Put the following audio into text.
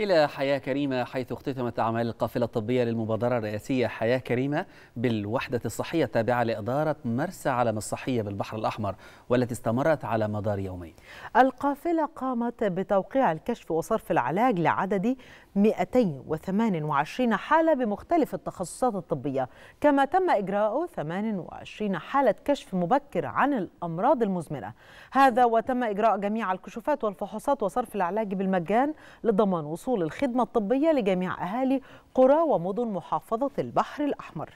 إلى حياة كريمة حيث اختتمت أعمال القافلة الطبية للمبادرة الرئاسية حياة كريمة بالوحدة الصحية التابعة لإدارة مرسى علم الصحية بالبحر الأحمر والتي استمرت على مدار يومين القافلة قامت بتوقيع الكشف وصرف العلاج لعدد 228 حالة بمختلف التخصصات الطبية كما تم إجراء 28 حالة كشف مبكر عن الأمراض المزمنة هذا وتم إجراء جميع الكشوفات والفحوصات وصرف العلاج بالمجان لضمان وصول وصول الخدمة الطبية لجميع أهالي قرى ومدن محافظة البحر الأحمر